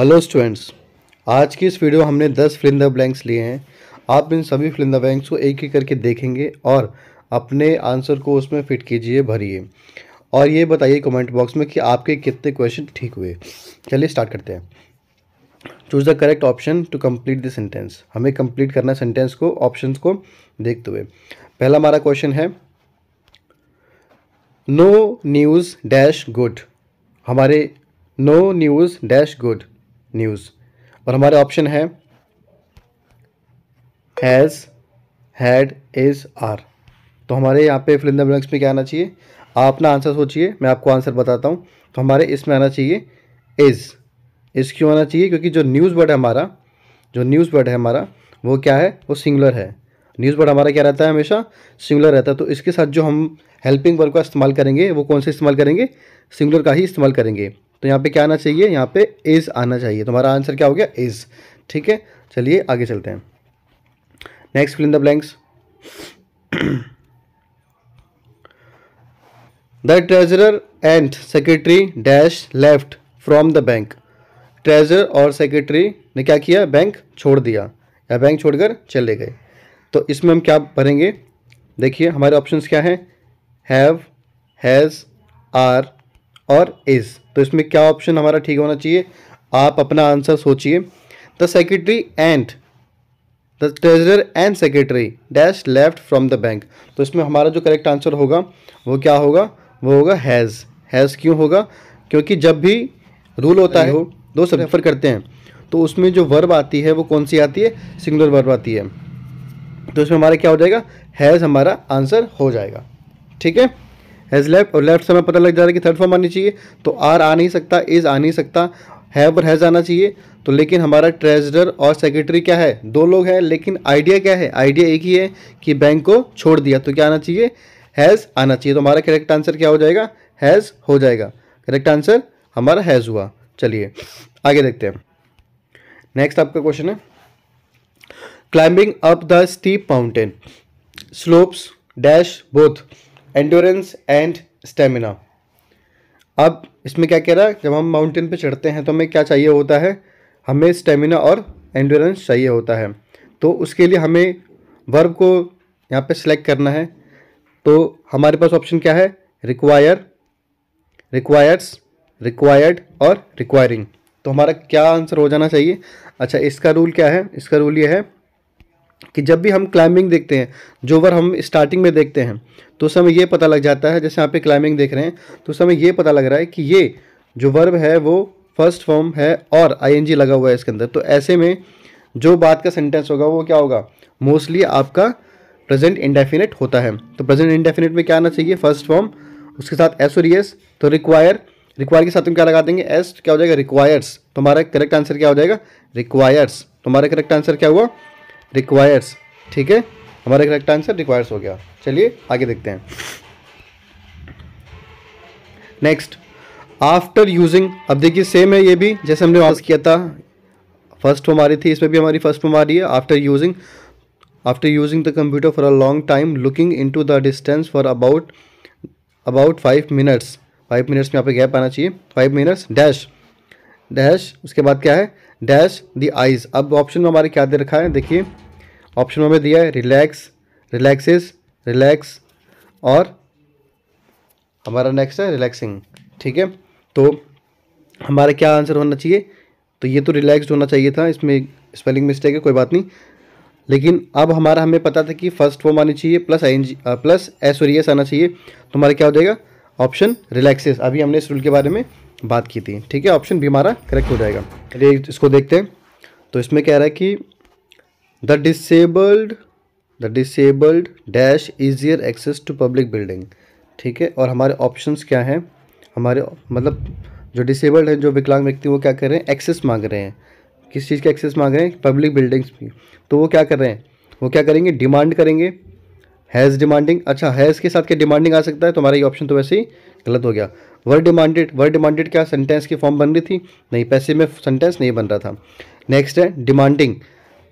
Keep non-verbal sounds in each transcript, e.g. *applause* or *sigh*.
hello students आज की इस वीडियो में हमने 10 फिलिंदा ब्लैंक्स लिए हैं आप इन सभी फिलिंदा ब्लैंक्स को एक एक करके देखेंगे और अपने आंसर को उसमें फिट कीजिए भरिए और ये बताइए कमेंट बॉक्स में कि आपके कितने क्वेश्चन ठीक हुए चलिए स्टार्ट करते हैं choose the correct option to complete the sentence हमें कम्प्लीट करना है सेंटेंस को ऑप्शन को देखते हुए पहला हमारा क्वेश्चन है नो न्यूज़ डैश गुड हमारे no news dash good news और हमारे ऑप्शन है हैज़ हैड इज़ आर तो हमारे यहाँ पे फिल्म इन में क्या आना चाहिए आप अपना आंसर सोचिए मैं आपको आंसर बताता हूँ तो हमारे इसमें आना चाहिए इज़ इस क्यों आना चाहिए क्योंकि जो न्यूज़ वर्ड है हमारा जो न्यूज़ वर्ड है हमारा वो क्या है वो सिंगुलर है न्यूज़ वर्ड हमारा क्या रहता है हमेशा सिंगुलर रहता है तो इसके साथ जो हम हेल्पिंग वर्ग का इस्तेमाल करेंगे वो कौन से इस्तेमाल करेंगे सिंगुलर का ही इस्तेमाल करेंगे तो यहाँ पे क्या आना चाहिए यहाँ पे इज़ आना चाहिए तुम्हारा आंसर क्या हो गया इज़ ठीक है चलिए आगे चलते हैं next fill the blanks the treasurer and secretary dash left from the bank treasurer और सेक्रेटरी ने क्या किया बैंक छोड़ दिया या बैंक छोड़कर चले गए तो इसमें हम क्या भरेंगे देखिए हमारे ऑप्शंस क्या हैं हैव हैज़ आर और इज़ तो इसमें क्या ऑप्शन हमारा ठीक होना चाहिए आप अपना आंसर सोचिए the secretary and the treasurer and secretary dash left from the bank तो इसमें हमारा जो करेक्ट आंसर होगा वो क्या होगा वो होगा हैज़ हैज़ क्यों होगा क्योंकि जब भी रूल होता है दो सब रेफर करते हैं तो उसमें जो वर्ब आती है वो कौन सी आती है सिंगुलर वर्ब आती है तो इसमें हमारा क्या हो जाएगा हैज़ हमारा आंसर हो जाएगा ठीक है हैज़ लेफ्ट और लेफ्ट से हमें पता लग जा रहा है कि थर्ड फॉर्म आनी चाहिए तो आर आ नहीं सकता इज़ आ नहीं सकता हैव और हैज़ आना चाहिए तो लेकिन हमारा ट्रेजर और सेक्रेटरी क्या है दो लोग हैं लेकिन आइडिया क्या है आइडिया एक ही है कि बैंक को छोड़ दिया तो क्या आना चाहिए हैज़ आना चाहिए तो हमारा करेक्ट आंसर क्या हो जाएगा हैज़ हो जाएगा करेक्ट आंसर हमारा हैज़ हुआ चलिए आगे देखते हैं नेक्स्ट आपका क्वेश्चन है climbing up the steep mountain slopes dash both endurance and stamina अब इसमें क्या कह रहा है जब हम माउंटेन पे चढ़ते हैं तो हमें क्या चाहिए होता है हमें स्टेमिना और एंडोरेंस चाहिए होता है तो उसके लिए हमें वर्ब को यहाँ पे सिलेक्ट करना है तो हमारे पास ऑप्शन क्या है रिक्वायर रिक्वायर्स रिक्वायर्ड और रिक्वायरिंग तो हमारा क्या आंसर हो जाना चाहिए अच्छा इसका रूल क्या है इसका रूल ये है कि जब भी हम क्लाइंबिंग देखते हैं जो ओवर हम स्टार्टिंग में देखते हैं तो उस समय ये पता लग जाता है जैसे यहाँ पे क्लाइंबिंग देख रहे हैं तो उस समय ये पता लग रहा है कि ये जो वर्ब है वो फर्स्ट फॉर्म है और आईएनजी लगा हुआ है इसके अंदर तो ऐसे में जो बात का सेंटेंस होगा वो क्या होगा मोस्टली आपका प्रेजेंट इंडेफिनेट होता है तो प्रेजेंट इंडेफिनेट में क्या आना चाहिए फर्स्ट फॉर्म उसके साथ एस और एस तो रिक्वायर रिक्वायर के साथ हम क्या लगा देंगे एस क्या हो जाएगा रिक्वायर्स तुम्हारा करेक्ट आंसर क्या हो जाएगा रिक्वायर्स तुम्हारा करेक्ट आंसर क्या हुआ रिक्वायर्स ठीक है हमारा करेक्ट आंसर रिक्वायर्स हो गया चलिए आगे देखते हैं नेक्स्ट आफ्टर यूजिंग अब देखिए सेम है ये भी जैसे हमने वापस किया था फर्स्ट हमारी थी इसमें भी हमारी फर्स्ट हमारी है after using after using the computer for a long time looking into the distance for about about five minutes five minutes में यहाँ पे गैप आना चाहिए फाइव मिनट्स डैश डैश उसके बाद क्या है डैश द आइज़ अब ऑप्शन में हमारे क्या दे रखा है देखिए ऑप्शनों में दिया है रिलैक्स रिलैक्सेस रिलैक्स और हमारा नेक्स्ट है रिलैक्सिंग ठीक है तो हमारा क्या आंसर होना चाहिए तो ये तो रिलैक्स होना चाहिए था इसमें स्पेलिंग मिस्टेक है कोई बात नहीं लेकिन अब हमारा हमें पता था कि फर्स्ट फॉर्म आनी चाहिए प्लस आई प्लस एस और एस आना चाहिए तो हमारा क्या हो जाएगा ऑप्शन रिलैक्सेस अभी हमने इस रूल के बारे में बात की थी ठीक है ऑप्शन भी हमारा करेक्ट हो जाएगा चलिए इसको देखते हैं तो इसमें कह रहा है कि the disabled the disabled dash easier access to public building ठीक है और हमारे ऑप्शंस क्या हैं हमारे मतलब जो डिसेबल्ड हैं जो विकलांग व्यक्ति वो क्या कर रहे हैं एक्सेस मांग रहे हैं किस चीज़ का एक्सेस मांग रहे हैं पब्लिक बिल्डिंग्स की तो वो क्या कर रहे हैं वो क्या करेंगे डिमांड करेंगे हैज़ डिमांडिंग अच्छा हैज़ के साथ क्या डिमांडिंग आ सकता है तो हमारा ये ऑप्शन तो वैसे ही गलत हो गया वर डिमांडेड वर डिमांडेड क्या सेंटेंस की फॉर्म बन रही थी नहीं पैसे में सेंटेंस नहीं बन रहा था नेक्स्ट है डिमांडिंग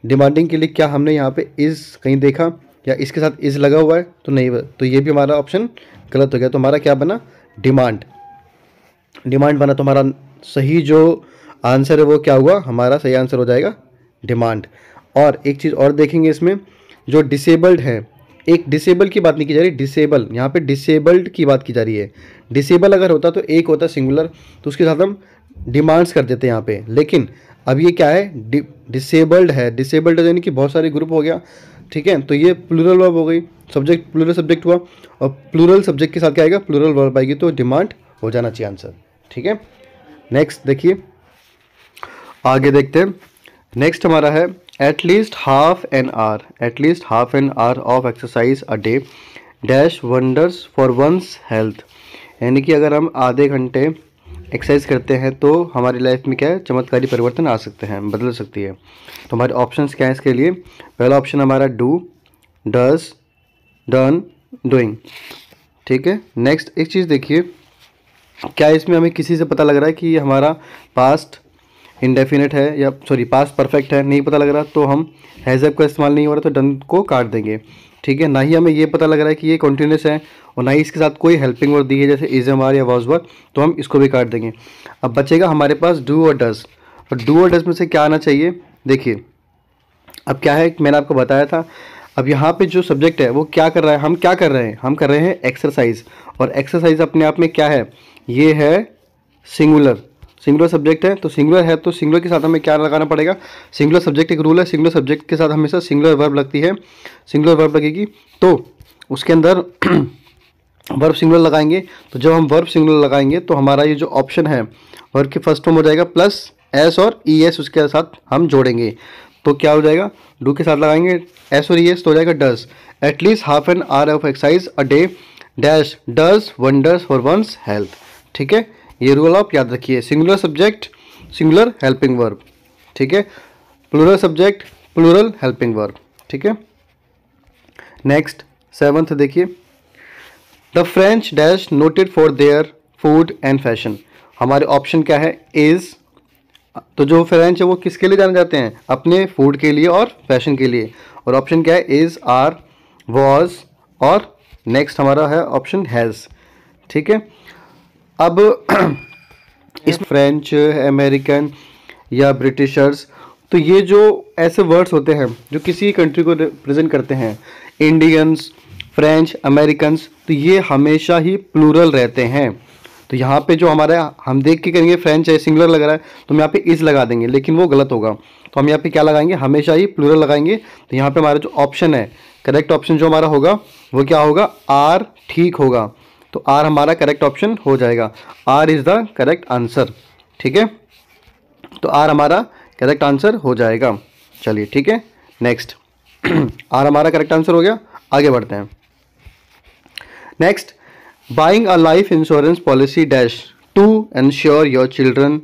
डिमांडिंग के लिए क्या हमने यहाँ पे इज़ कहीं देखा या इसके साथ इज़ लगा हुआ है तो नहीं तो ये भी हमारा ऑप्शन गलत हो गया तो हमारा क्या बना डिमांड डिमांड बना तो हमारा सही जो आंसर है वो क्या हुआ हमारा सही आंसर हो जाएगा डिमांड और एक चीज़ और देखेंगे इसमें जो डिसेबल्ड है एक डिसेबल की बात नहीं की जा रही डिसेबल यहाँ पे डिसेबल्ड की बात की जा रही है डिसेबल अगर होता तो एक होता सिंगुलर तो उसके साथ हम डिमांड्स कर देते हैं यहाँ पे लेकिन अब ये क्या है डिसेबल्ड है डिसेबल्ड यानी कि बहुत सारे ग्रुप हो गया ठीक है तो ये प्लूरल वर्ब हो गई सब्जेक्ट प्लूरल सब्जेक्ट हुआ और प्लूरल सब्जेक्ट के साथ क्या आएगा प्लूरल वर्ब आएगी तो डिमांड हो जाना चाहिए आंसर ठीक है नेक्स्ट देखिए आगे देखते हैं नेक्स्ट हमारा है at least half an hour at least half an hour of exercise a day dash wonders for one's health यानी कि अगर हम आधे घंटे एक्सरसाइज करते हैं तो हमारी लाइफ में क्या है चमत्कारी परिवर्तन आ सकते हैं बदल सकती है तो हमारे ऑप्शंस क्या हैं इसके लिए पहला ऑप्शन हमारा डू डज डन डूइंग ठीक है नेक्स्ट एक चीज़ देखिए क्या इसमें हमें किसी से पता लग रहा है कि हमारा पास्ट इंडेफिनेट है या सॉरी पास परफेक्ट है नहीं पता लग रहा तो हम हैज़ का इस्तेमाल नहीं हो रहा तो डन को काट देंगे ठीक है ना ही हमें ये पता लग रहा है कि ये कंटिन्यूस है और ना ही इसके साथ कोई हेल्पिंग वर्ड दी है जैसे इज एम आर या वॉज वर्ड तो हम इसको भी काट देंगे अब बचेगा हमारे पास डू और डज और डू और डज में से क्या आना चाहिए देखिए अब क्या है मैंने आपको बताया था अब यहाँ पे जो सब्जेक्ट है वो क्या कर रहा है हम क्या कर रहे हैं हम कर रहे हैं एक्सरसाइज और एक्सरसाइज अपने आप में क्या है ये है सिंगुलर सिंगुलर सब्जेक्ट है तो सिंगुलर है तो सिंगुलर के साथ हमें क्या लगाना पड़ेगा सिंगुलर सब्जेक्ट एक रूल है सिंगुलर सब्जेक्ट के साथ हमेशा सिंगुलर वर्ब लगती है सिंगुलर वर्ब लगेगी तो उसके अंदर वर्ब *clears throat* सिंगुलर लगाएंगे तो जब हम वर्ब सिंगुलर लगाएंगे तो हमारा ये जो ऑप्शन है वर्ब के फर्स्ट फॉर्म हो जाएगा प्लस एस और ई एस उसके साथ हम जोड़ेंगे तो क्या हो जाएगा डू के साथ लगाएंगे एस और ई एस तो हो जाएगा does at least half an hour of exercise a day dash does wonders for one's health ठीक है ये रूल आप याद रखिए singular subject singular helping verb ठीक है plural subject plural helping verb ठीक है नेक्स्ट सेवन्थ देखिए the French dash noted for their food and fashion हमारे ऑप्शन क्या है इज़ तो जो फ्रेंच है वो किसके लिए जाने जाते हैं अपने फूड के लिए और फैशन के लिए और ऑप्शन क्या है इज़ आर वॉज और नेक्स्ट हमारा है ऑप्शन हैज़ ठीक है अब *clears throat* इस फ्रेंच अमेरिकन या ब्रिटिशर्स तो ये जो ऐसे वर्ड्स होते हैं जो किसी कंट्री को रिप्रेजेंट करते हैं इंडियंस फ्रेंच अमेरिकन तो ये हमेशा ही प्लूरल रहते हैं तो यहाँ पे जो हमारा हम देख के करेंगे फ्रेंच है सिंगुलर लग रहा है तो हम यहाँ पे इस लगा देंगे लेकिन वो गलत होगा तो हम यहाँ पे क्या लगाएंगे हमेशा ही प्लूरल लगाएंगे तो यहाँ पे हमारा जो ऑप्शन है करेक्ट ऑप्शन जो हमारा होगा वो क्या होगा आर ठीक होगा तो आर हमारा करेक्ट ऑप्शन हो जाएगा are is the correct answer ठीक है तो आर हमारा करेक्ट आंसर हो जाएगा चलिए ठीक है नेक्स्ट आर *clears throat* हमारा करेक्ट आंसर हो गया आगे बढ़ते हैं next buying a life insurance policy dash to ensure your children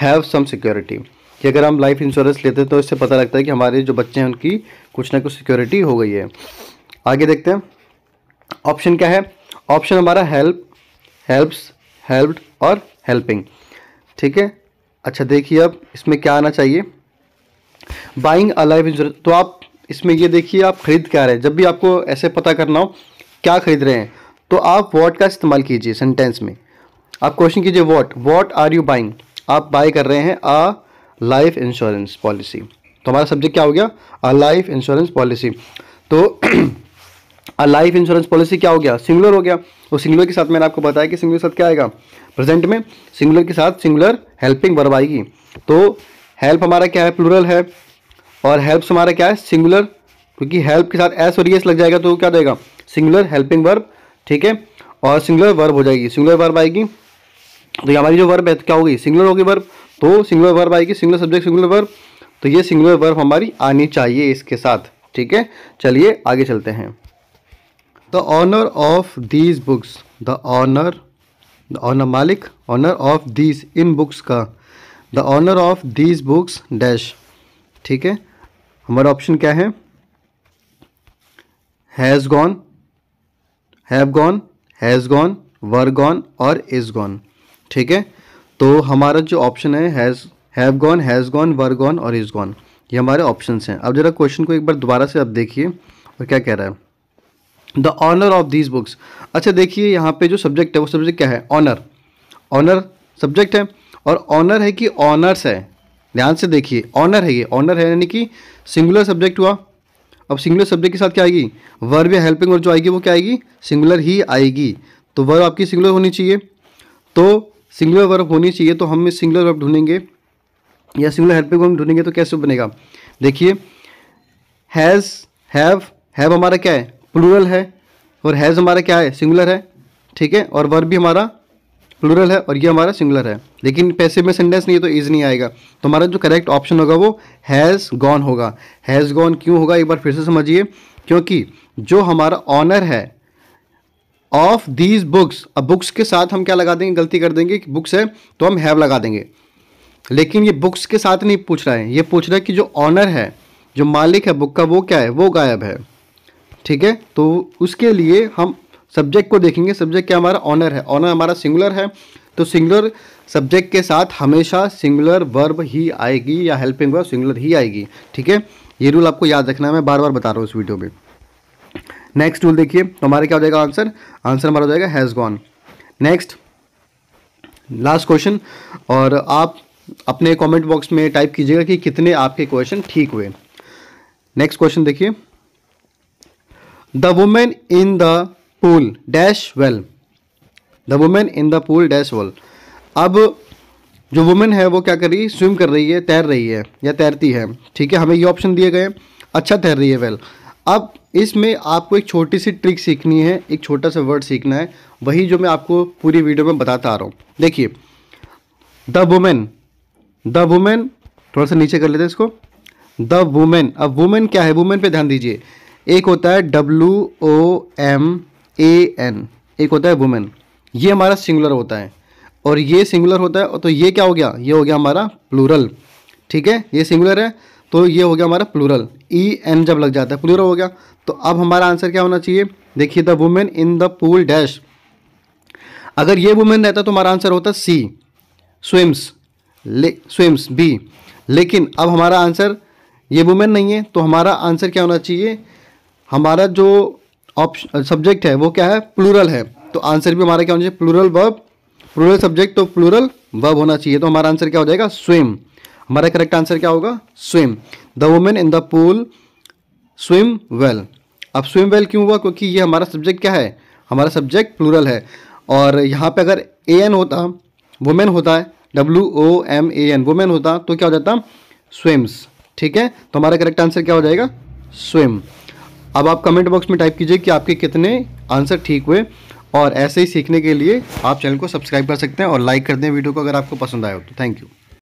have some security कि अगर हम लाइफ इंश्योरेंस लेते हैं तो इससे पता लगता है कि हमारे जो बच्चे हैं उनकी कुछ ना कुछ सिक्योरिटी हो गई है आगे देखते हैं ऑप्शन क्या है ऑप्शन हमारा हेल्प हेल्प्स हेल्प्ड और हेल्पिंग ठीक है अच्छा देखिए अब इसमें क्या आना चाहिए बाइंग अ लाइफ इंश्योरेंस तो आप इसमें ये देखिए आप खरीद क्या रहे हैं जब भी आपको ऐसे पता करना हो क्या खरीद रहे हैं तो आप वॉट का इस्तेमाल कीजिए सेंटेंस में आप क्वेश्चन कीजिए what what are you buying आप बाय कर रहे हैं अ लाइफ इंश्योरेंस पॉलिसी तो हमारा सब्जेक्ट क्या हो गया अ लाइफ इंश्योरेंस पॉलिसी तो *clears throat* लाइफ इंश्योरेंस पॉलिसी क्या हो गया सिंगुलर हो गया और तो सिंगुलर के साथ मैंने आपको बताया कि सिंगुलर के साथ क्या आएगा प्रेजेंट में सिंगुलर के साथ सिंगुलर हेल्पिंग वर्ब आएगी तो हेल्प हमारा क्या है प्लूरल है और हेल्प्स हमारा क्या है सिंगुलर क्योंकि हेल्प के साथ एस और एस e लग जाएगा तो क्या देगा सिंगुलर हेल्पिंग वर्ब ठीक है और सिंगुलर वर्ब हो जाएगी सिंगुलर वर्ब आएगी तो ये हमारी जो वर्ब है तो क्या होगी सिंगुलर होगी वर्ब तो सिंगुलर वर्ब आएगी सिंगुलर सब्जेक्ट सिंगुलर वर्ब तो ये सिंगुलर वर्ब हमारी आनी चाहिए इसके साथ ठीक है चलिए आगे चलते हैं the owner of these books the owner the owner मालिक owner of these in books का the owner of these books dash ठीक है हमारा ऑप्शन क्या है has gone have gone has gone were gone और इज़ गॉन ठीक है तो हमारा जो ऑप्शन है has have gone has gone were gone और इज़ गॉन ये हमारे ऑप्शन हैं अब ज़रा क्वेश्चन को एक बार दोबारा से आप देखिए और क्या कह रहा है the owner of these books अच्छा देखिए यहाँ पे जो सब्जेक्ट है वो सब्जेक्ट क्या है ऑनर ऑनर सब्जेक्ट है और ऑनर है कि ऑनर्स है ध्यान से देखिए ऑनर है ये ऑनर है यानी कि सिंगुलर सब्जेक्ट हुआ अब सिंगुलर सब्जेक्ट के साथ क्या आएगी वर्ब या हेल्पिंग वर्ब जो आएगी वो क्या आएगी सिंगुलर ही आएगी तो वर्ब आपकी सिंगुलर होनी चाहिए तो सिंगुलर वर्ब होनी चाहिए तो हम सिंगुलर वर्ब ढूंढेंगे या सिंगुलर हेल्पिंग वर्ब ढूंढेंगे तो कैसे बनेगा देखिए हैज़ हैव हैव हमारा क्या है प्लूरल है और हैज़ हमारा क्या है सिंगुलर है ठीक है और वर्ब भी हमारा प्लूरल है और ये हमारा सिंगुलर है लेकिन पैसे में सेंटेंस नहीं है तो ईज नहीं आएगा तो हमारा जो करेक्ट ऑप्शन होगा वो हैज़ गॉन होगा हैज़ गॉन क्यों होगा एक बार फिर से समझिए क्योंकि जो हमारा ऑनर है ऑफ दीज बुक्स अब बुक्स के साथ हम क्या लगा देंगे गलती कर देंगे कि बुक्स है तो हम हैव लगा देंगे लेकिन ये बुक्स के साथ नहीं पूछ रहा है ये पूछ रहा है कि जो ऑनर है जो मालिक है बुक का वो क्या है वो गायब है ठीक है तो उसके लिए हम सब्जेक्ट को देखेंगे सब्जेक्ट क्या हमारा ऑनर है ऑनर हमारा सिंगुलर है तो सिंगुलर सब्जेक्ट के साथ हमेशा सिंगुलर वर्ब ही आएगी या हेल्पिंग वर्ब सिंगुलर ही आएगी ठीक है ये रूल आपको याद रखना है मैं बार बार बता रहा हूँ इस वीडियो में नेक्स्ट रूल देखिए तो हमारा क्या हो जाएगा आंसर आंसर हमारा हो जाएगा has gone next last question और आप अपने कमेंट बॉक्स में टाइप कीजिएगा कि कितने आपके क्वेश्चन ठीक हुए नेक्स्ट क्वेश्चन देखिए the women in the pool dash well the women in the pool dash well अब जो वुमेन है वो क्या कर रही है स्विम कर रही है तैर रही है या तैरती है ठीक है हमें ये ऑप्शन दिए गए अच्छा तैर रही है वेल अब इसमें आपको एक छोटी सी ट्रिक सीखनी है एक छोटा सा वर्ड सीखना है वही जो मैं आपको पूरी वीडियो में बताता आ रहा हूँ देखिए द वुमेन द वुमेन थोड़ा सा नीचे कर लेते हैं इसको द वुमेन अब वुमेन क्या है वुमेन पे ध्यान दीजिए एक होता है W O M A N एक होता है वुमेन ये हमारा सिंगुलर होता है और ये सिंगुलर होता है तो ये क्या हो गया ये हो गया हमारा प्लूरल ठीक है ये सिंगुलर है तो ये हो गया हमारा प्लूरल ई एन जब लग जाता है प्लूरल हो गया तो अब हमारा आंसर क्या होना चाहिए देखिए the women in the pool dash अगर ये वुमेन रहता तो हमारा आंसर होता सी स्विम्स ले स्विम्स बी लेकिन अब हमारा आंसर ये वुमेन नहीं है तो हमारा आंसर क्या होना चाहिए हमारा जो ऑप्शन सब्जेक्ट है वो क्या है प्लूरल है तो आंसर भी हमारा क्या होना चाहिए प्लूरल वर्ब प्लूरल सब्जेक्ट तो प्लूरल वर्ब होना चाहिए तो हमारा आंसर क्या हो जाएगा स्विम हमारा करेक्ट आंसर क्या होगा swim the women in the pool swim well अब स्विम वेल क्यों हुआ क्योंकि ये हमारा सब्जेक्ट क्या है हमारा सब्जेक्ट प्लूरल है और यहाँ पे अगर ए एन होता वुमेन होता है W O M A N women होता तो क्या हो जाता स्विम्स ठीक है तो हमारा करेक्ट आंसर क्या हो जाएगा स्विम अब आप कमेंट बॉक्स में टाइप कीजिए कि आपके कितने आंसर ठीक हुए और ऐसे ही सीखने के लिए आप चैनल को सब्सक्राइब कर सकते हैं और लाइक कर दें वीडियो को अगर आपको पसंद आया हो तो थैंक यू